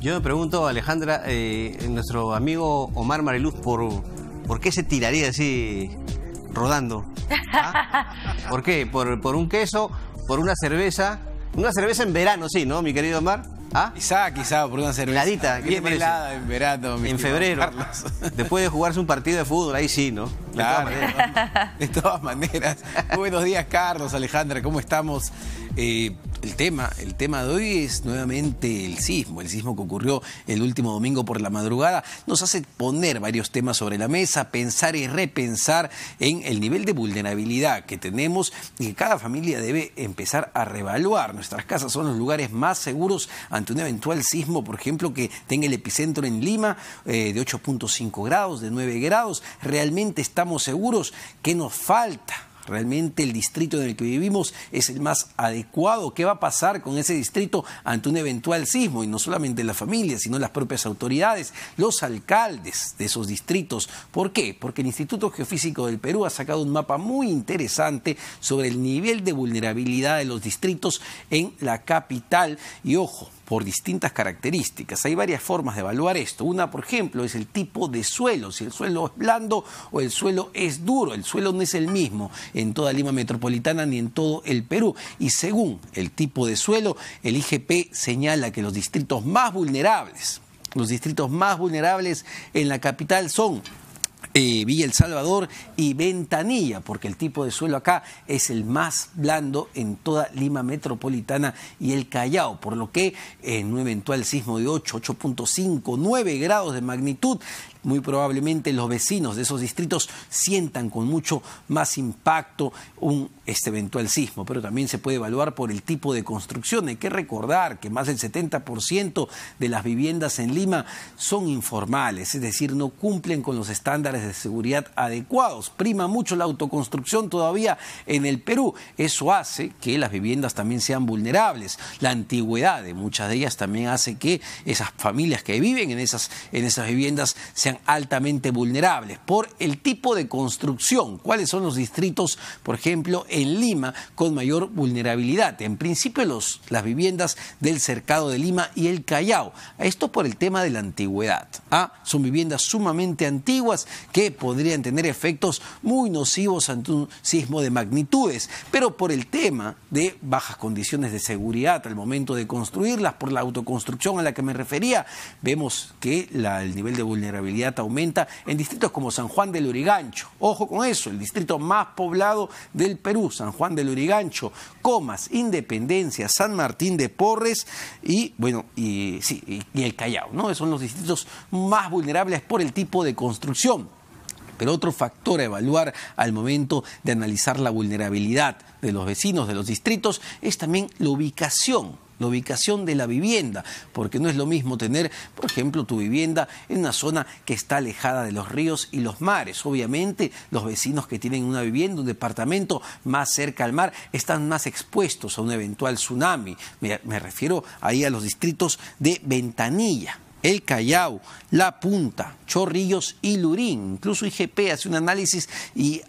Yo me pregunto, Alejandra, eh, nuestro amigo Omar Mariluz, por, ¿por qué se tiraría así rodando? ¿Ah? ¿Por qué? ¿Por, un queso? ¿Por una cerveza? Una cerveza en verano, sí, ¿no, mi querido Omar? ¿Ah? Quizá, quizá, por una cerveza. ¿qué en verano. en febrero. Después de jugarse un partido de fútbol, ahí sí, ¿no? de todas maneras. De todas maneras. Buenos días, Carlos, Alejandra, ¿cómo estamos? Eh, el tema, de hoy es nuevamente el sismo, el sismo que ocurrió el último domingo por la madrugada. Nos hace poner varios temas sobre la mesa, pensar y repensar en el nivel de vulnerabilidad que tenemos y que cada familia debe empezar a revaluar. Nuestras casas son los lugares más seguros ante un eventual sismo, por ejemplo, que tenga el epicentro en Lima eh, de 8.5 grados, de 9 grados. ¿Realmente estamos seguros? ¿Qué nos falta? ¿Realmente el distrito en el que vivimos es el más adecuado? ¿Qué va a pasar con ese distrito ante un eventual sismo? Y no solamente la familia, sino las propias autoridades, los alcaldes de esos distritos. ¿Por qué? Porque el Instituto Geofísico del Perú ha sacado un mapa muy interesante sobre el nivel de vulnerabilidad de los distritos en la capital. Y ojo, por distintas características. Hay varias formas de evaluar esto. Una, por ejemplo, es el tipo de suelo, si el suelo es blando o el suelo es duro. El suelo no es el mismo en toda Lima Metropolitana ni en todo el Perú. Y según el tipo de suelo, el IGP señala que los distritos más vulnerables, los distritos más vulnerables en la capital son eh, Villa El Salvador y Ventanilla, porque el tipo de suelo acá es el más blando en toda Lima Metropolitana y el Callao, por lo que en eh, un eventual sismo de 8, 8.5, 9 grados de magnitud, muy probablemente los vecinos de esos distritos sientan con mucho más impacto un, este eventual sismo, pero también se puede evaluar por el tipo de construcción. Hay que recordar que más del 70% de las viviendas en Lima son informales, es decir, no cumplen con los estándares de de seguridad adecuados. Prima mucho la autoconstrucción todavía en el Perú. Eso hace que las viviendas también sean vulnerables. La antigüedad de muchas de ellas también hace que esas familias que viven en esas, en esas viviendas sean altamente vulnerables por el tipo de construcción. ¿Cuáles son los distritos, por ejemplo, en Lima con mayor vulnerabilidad? En principio los, las viviendas del cercado de Lima y el Callao. Esto por el tema de la antigüedad. ¿ah? Son viviendas sumamente antiguas que podrían tener efectos muy nocivos ante un sismo de magnitudes, pero por el tema de bajas condiciones de seguridad al momento de construirlas, por la autoconstrucción a la que me refería, vemos que el nivel de vulnerabilidad aumenta en distritos como San Juan del Urigancho. Ojo con eso, el distrito más poblado del Perú, San Juan del Urigancho, Comas, Independencia, San Martín de Porres y, bueno, el Callao, ¿no? Son los distritos más vulnerables por el tipo de construcción. Pero otro factor a evaluar al momento de analizar la vulnerabilidad de los vecinos de los distritos es también la ubicación la ubicación de la vivienda, porque no es lo mismo tener, por ejemplo, tu vivienda en una zona que está alejada de los ríos y los mares. Obviamente, los vecinos que tienen una vivienda, un departamento más cerca al mar, están más expuestos a un eventual tsunami. Me, refiero ahí a los distritos de Ventanilla el Callao, La Punta, Chorrillos y Lurín. Incluso IGP hace un análisis y,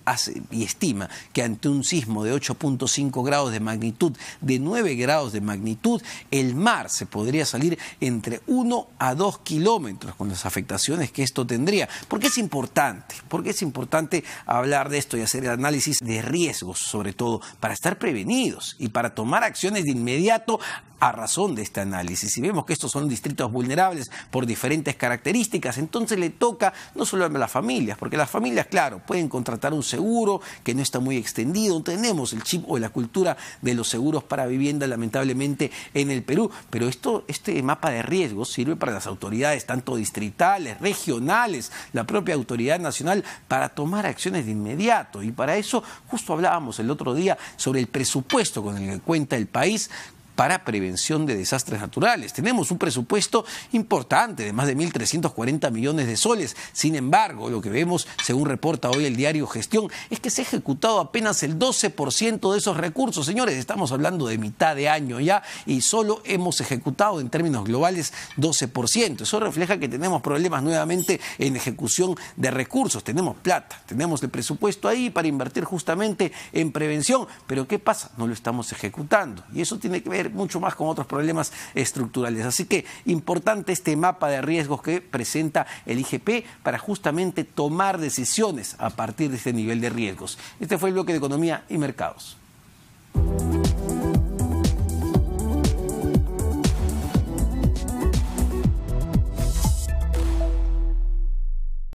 y estima que ante un sismo de 8.5 grados de magnitud, de 9 grados de magnitud, el mar se podría salir entre 1 a 2 kilómetros con las afectaciones que esto tendría. ¿Por qué es importante? Porque es importante hablar de esto y hacer el análisis de riesgos, sobre todo, para estar prevenidos y para tomar acciones de inmediato a razón de este análisis. Si vemos que estos son distritos vulnerables por diferentes características, entonces le toca no solo a las familias, porque las familias, claro, pueden contratar un seguro que no está muy extendido, tenemos el chip o la cultura de los seguros para vivienda lamentablemente en el Perú, pero esto, este mapa de riesgos sirve para las autoridades, tanto distritales, regionales, la propia autoridad nacional, para tomar acciones de inmediato. Y para eso justo hablábamos el otro día sobre el presupuesto con el que cuenta el país, para prevención de desastres naturales. Tenemos un presupuesto importante de más de 1.340 millones de soles. Sin embargo, lo que vemos, según reporta hoy el diario Gestión, es que se ha ejecutado apenas el 12% de esos recursos. Señores, estamos hablando de mitad de año ya y solo hemos ejecutado en términos globales 12%. Eso refleja que tenemos problemas nuevamente en ejecución de recursos. Tenemos plata, tenemos el presupuesto ahí para invertir justamente en prevención, pero ¿qué pasa? No lo estamos ejecutando. Y eso tiene que ver mucho más con otros problemas estructurales. Así que importante este mapa de riesgos que presenta el IGP para justamente tomar decisiones a partir de este nivel de riesgos. Este fue el bloque de economía y mercados.